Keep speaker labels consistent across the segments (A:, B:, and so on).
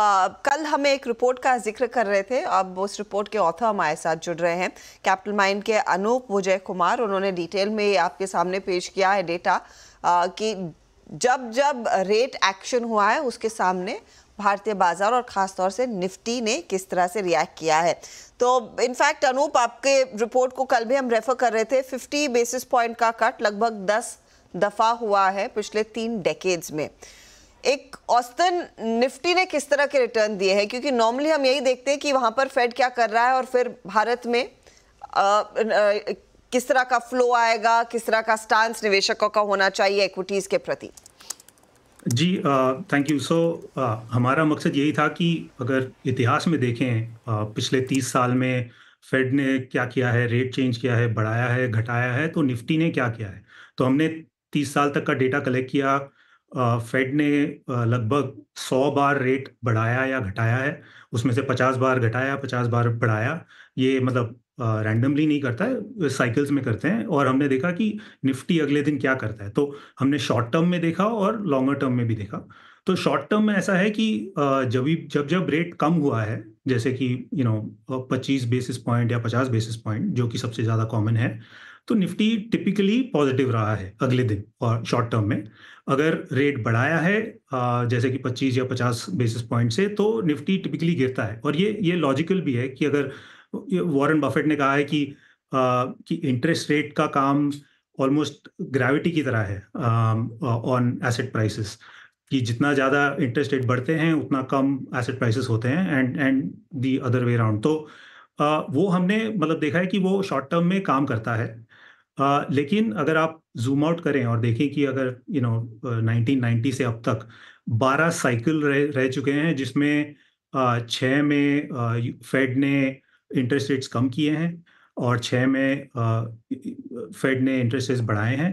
A: आ, कल हमें एक रिपोर्ट का जिक्र कर रहे थे अब उस रिपोर्ट के ऑथर हमारे साथ जुड़ रहे हैं कैपिटल माइंड के अनूप विजय कुमार उन्होंने डिटेल में आपके सामने पेश किया है डेटा कि जब जब रेट एक्शन हुआ है उसके सामने भारतीय बाजार और ख़ासतौर से निफ्टी ने किस तरह से रिएक्ट किया है तो इनफैक्ट अनूप आपके रिपोर्ट को कल भी हम रेफ़र कर रहे थे फिफ्टी बेसिस पॉइंट का कट लगभग दस दफ़ा हुआ है पिछले तीन डेकेड्स में एक औस्तन निफ्टी ने किस तरह के रिटर्न दिए हैं क्योंकि नॉर्मली हम यही देखते हैं कि वहां पर फेड क्या कर रहा है और फिर भारत में आ, आ, किस तरह का फ्लो आएगा किस तरह का स्टांस निवेशकों का होना चाहिए इक्विटीज के प्रति जी थैंक यू सो हमारा मकसद यही था कि अगर इतिहास में देखें आ, पिछले तीस साल में फेड ने क्या किया है रेट चेंज किया है बढ़ाया है घटाया है तो निफ्टी ने क्या किया है तो हमने तीस साल तक का डेटा कलेक्ट किया फेड ने लगभग सौ बार रेट बढ़ाया या घटाया है उसमें से पचास बार घटाया पचास बार बढ़ाया ये मतलब रैंडमली नहीं करता है साइकिल्स में करते हैं और हमने देखा कि निफ्टी अगले दिन क्या करता है तो हमने शॉर्ट टर्म में देखा और लॉन्गर टर्म में भी देखा तो शॉर्ट टर्म में ऐसा है कि जब जब जब रेट कम हुआ है जैसे कि यू नो 25 बेसिस पॉइंट या 50 बेसिस पॉइंट जो कि सबसे ज़्यादा कॉमन है तो निफ्टी टिपिकली पॉजिटिव रहा है अगले दिन और शॉर्ट टर्म में अगर रेट बढ़ाया है जैसे कि 25 या 50 बेसिस पॉइंट से तो निफ्टी टिपिकली गिरता है और ये ये लॉजिकल भी है कि अगर वॉरेन बफेट ने कहा है कि आ, कि इंटरेस्ट रेट का काम ऑलमोस्ट ग्रेविटी की तरह है ऑन एसेट प्राइसेस कि जितना ज़्यादा इंटरेस्ट रेट बढ़ते हैं उतना कम एसेट प्राइसेस होते हैं and and the other way round तो आ, वो हमने मतलब देखा है कि वो शॉर्ट टर्म में काम करता है आ, लेकिन अगर आप जूम आउट करें और देखें कि अगर यू नो 1990 से अब तक 12 साइकिल रह, रह चुके हैं जिसमें छः में फेड ने इंटरेस्ट रेट्स कम किए हैं और छः में फेड ने इंटरेस्ट रेट्स बढ़ाए हैं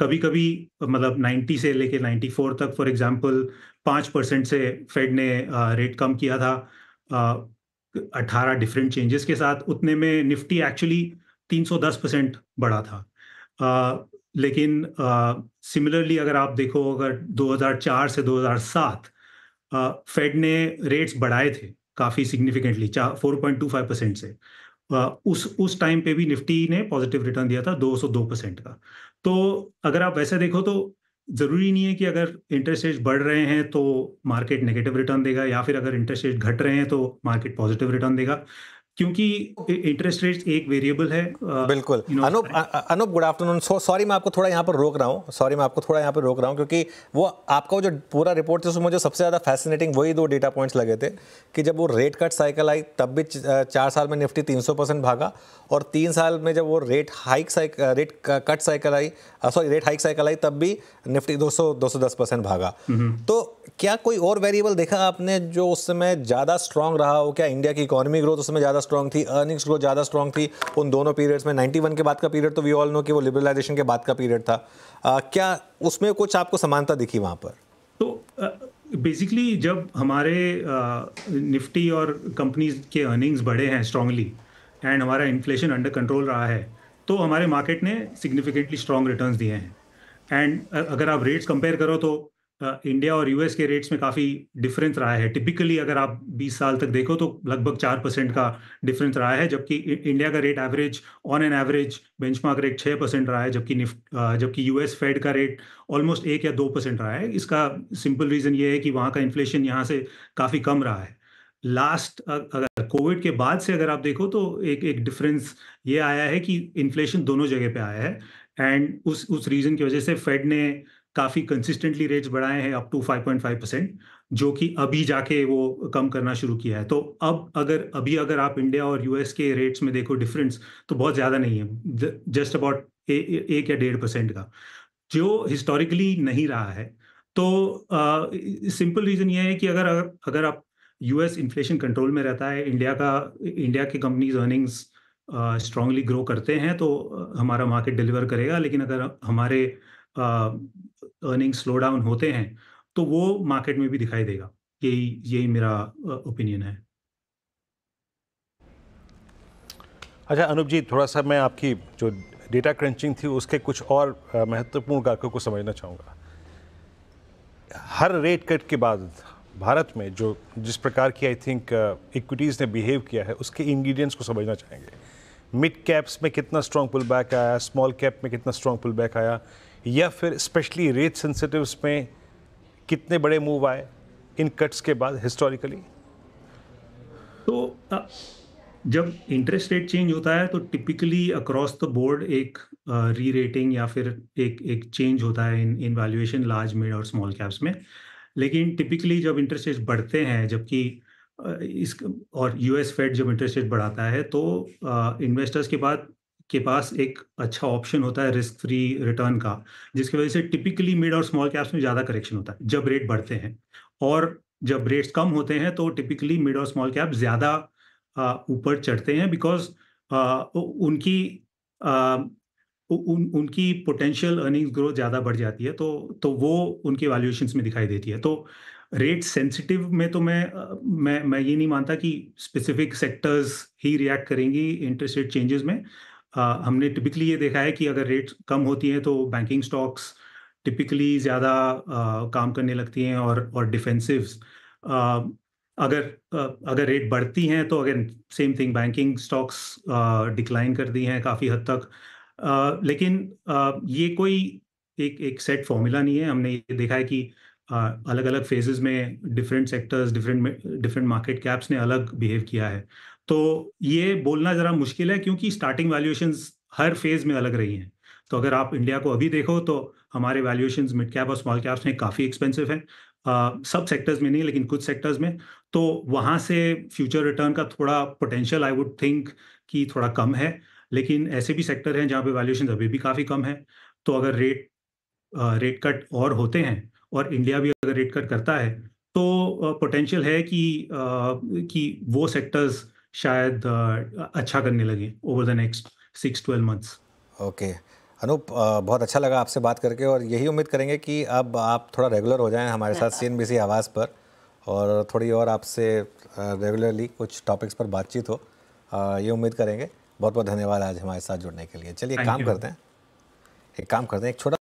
A: कभी कभी मतलब 90 से लेके 94 तक फॉर एग्जांपल पाँच परसेंट से फेड ने रेट कम किया था अट्ठारह डिफरेंट चेंजेस के साथ उतने में निफ्टी एक्चुअली 310 परसेंट बढ़ा था आ, लेकिन सिमिलरली अगर आप देखो अगर 2004 से 2007 फेड ने रेट्स बढ़ाए थे काफ़ी सिग्निफिकेंटली चार four point two five percent से आ, उस उस टाइम पे भी निफ्टी ने पॉजिटिव रिटर्न दिया था 202 परसेंट का तो अगर आप वैसे देखो तो ज़रूरी नहीं है कि अगर इंटरेस्ट रेट बढ़ रहे हैं तो मार्केट नेगेटिव रिटर्न देगा या फिर अगर इंटरेस्ट रेट घट रहे हैं तो मार्केट पॉजिटिव रिटर्न देगा क्योंकि इंटरेस्ट रेट एक वेरिएबल है uh, बिल्कुल Anoop Anup good afternoon sorry मैं आपको थोड़ा यहाँ पर रोक
B: रहा हूँ सॉरी मैं आपको थोड़ा यहाँ पर रोक रहा हूँ क्योंकि वो आपका जो पूरा रिपोर्ट था उसमें मुझे सबसे ज़्यादा फैसिनेटिंग वही दो डेटा पॉइंट्स लगे थे कि जब वो रेट कट साइकिल आई तब भी चार साल में निफ्टी तीन परसेंट भागा और तीन साल में जब वो rate hike cycle rate cut cycle आई सॉरी रेट हाइक साइकिल आई तब भी निफ्टी दो सौ परसेंट भागा हम्म। तो क्या कोई और वेरिएबल देखा आपने जो उस समय ज़्यादा स्ट्रांग रहा हो क्या इंडिया की इकोनॉमी ग्रोथ उस समय ज़्यादा स्ट्रांग थी अर्निंग्स ग्रोथ ज़्यादा स्ट्रांग थी उन दोनों पीरियड्स में 91 के बाद का पीरियड तो वी ऑल नो कि वो लिबरलाइजेशन के बाद का पीरियड था आ, क्या उसमें कुछ आपको समानता दिखी वहाँ पर
A: तो बेसिकली जब हमारे निफ्टी और कंपनीज के अर्निंग्स बढ़े हैं स्ट्रांगली एंड हमारा इन्फ्लेशन अंडर कंट्रोल रहा है तो हमारे मार्केट ने सिग्निफिकेंटली स्ट्रांग रिटर्न दिए हैं एंड अगर आप रेट्स कंपेयर करो तो इंडिया और यूएस के रेट्स में काफ़ी डिफरेंस रहा है टिपिकली अगर आप 20 साल तक देखो तो लगभग चार परसेंट का डिफरेंस रहा है जबकि इंडिया का rate average on an average benchmark rate छः परसेंट रहा है जबकि निफ्ट जबकि यूएस फेड का रेट ऑलमोस्ट एक या दो परसेंट रहा है इसका सिंपल रीज़न ये है कि वहाँ का इन्फ्लेशन यहाँ से काफ़ी कम रहा है लास्ट अगर कोविड के बाद से अगर आप देखो तो एक एक डिफरेंस ये आया है कि इन्फ्लेशन दोनों जगह पे आया है एंड उस उस रीज़न की वजह से फेड ने काफ़ी कंसिस्टेंटली रेट्स बढ़ाए हैं अप टू 5.5 परसेंट जो कि अभी जाके वो कम करना शुरू किया है तो अब अगर अभी अगर आप इंडिया और यूएस के रेट्स में देखो डिफरेंस तो बहुत ज़्यादा नहीं है जस्ट अबाउट एक या डेढ़ परसेंट का जो हिस्टोरिकली नहीं रहा है तो सिंपल रीज़न ये है कि अगर अगर आप यूएस इन्फ्लेशन कंट्रोल में रहता है इंडिया का इंडिया के कंपनीज अर्निंग्स स्ट्रांगली ग्रो करते हैं तो हमारा मार्केट डिलीवर करेगा लेकिन अगर हमारे uh, अर्निंग स्लो डाउन होते हैं तो वो मार्केट में भी दिखाई देगा यही यही मेरा ओपिनियन है अच्छा अनुप जी थोड़ा सा मैं आपकी जो डेटा क्रंचिंग थी उसके कुछ और महत्वपूर्ण कारकों को समझना चाहूँगा हर रेट कट के बाद भारत में जो जिस प्रकार की आई थिंक इक्विटीज़ ने बिहेव किया है उसके इंग्रेडिएंट्स को समझना चाहेंगे मिड कैप्स में कितना स्ट्रॉन्ग पुल बैक आया स्मॉल कैप में कितना स्ट्रॉन्ग पुल बैक आया या फिर स्पेशली रेट सेंसिटिव्स में कितने बड़े मूव आए इन कट्स के बाद हिस्टोरिकली तो जब इंटरेस्ट रेट चेंज होता है तो टिपिकली अक्रॉस द बोर्ड एक री uh, रेटिंग या फिर एक एक चेंज होता है in in valuation large mid और स्मॉल कैप्स में लेकिन टिपिकली जब इंटरेस्ट रेट बढ़ते हैं जबकि इस और यूएस फेड जब इंटरेस्ट रेट बढ़ाता है तो इन्वेस्टर्स के बाद के पास एक अच्छा ऑप्शन होता है रिस्क फ्री रिटर्न का जिसकी वजह से टिपिकली मिड और स्मॉल कैप्स में ज़्यादा करेक्शन होता है जब रेट बढ़ते हैं और जब रेट्स कम होते हैं तो टिपिकली मिड और स्मॉल कैप ज़्यादा ऊपर चढ़ते हैं बिकॉज उनकी आ, उन उनकी पोटेंशियल अर्निंग ग्रोथ ज़्यादा बढ़ जाती है तो तो वो उनके वैल्यूएशन में दिखाई देती है तो रेट सेंसिटिव में तो मैं मैं मैं ये नहीं मानता कि स्पेसिफिक सेक्टर्स ही रिएक्ट करेंगी इंटरेस्ट रेट चेंजेस में हमने टिपिकली ये देखा है कि अगर रेट कम होती हैं तो बैंकिंग स्टॉक्स टिपिकली ज़्यादा काम करने लगती हैं और और डिफेंसिव अगर अगर रेट बढ़ती हैं तो again same thing banking stocks decline कर दी हैं काफ़ी हद तक लेकिन ये कोई एक एक सेट फॉर्मूला नहीं है हमने ये देखा है कि अलग अलग फेजेस में different sectors different different market caps ने अलग बिहेव किया है तो ये बोलना ज़रा मुश्किल है क्योंकि स्टार्टिंग वैल्यूएशन हर फेज़ में अलग रही हैं तो अगर आप इंडिया को अभी देखो तो हमारे वैल्यूएशन मिड कैप और स्मॉल कैप्स में काफ़ी एक्सपेंसिव हैं सब सेक्टर्स में नहीं लेकिन कुछ सेक्टर्स में तो वहाँ से फ्यूचर रिटर्न का थोड़ा पोटेंशियल आई वुड थिंक कि थोड़ा कम है लेकिन ऐसे भी सेक्टर हैं जहाँ पे वैल्यूएशन अभी भी काफ़ी कम है तो अगर रेट रेट कट और होते हैं और इंडिया भी अगर रेट कट करता है तो पोटेंशियल है कि आ, कि वो सेक्टर्स शायद अच्छा करने लगे over the next six twelve months
B: okay Anoop बहुत अच्छा लगा आपसे बात करके और यही उम्मीद करेंगे कि अब आप थोड़ा रेगुलर हो जाएं हमारे साथ सी एन बी सी आवाज़ पर और थोड़ी और आपसे रेगुलरली कुछ टॉपिक्स पर बातचीत हो ये उम्मीद करेंगे
A: बहुत बहुत धन्यवाद आज हमारे साथ जुड़ने के लिए
B: चलिए काम करते हैं
A: एक काम करते हैं एक छोटा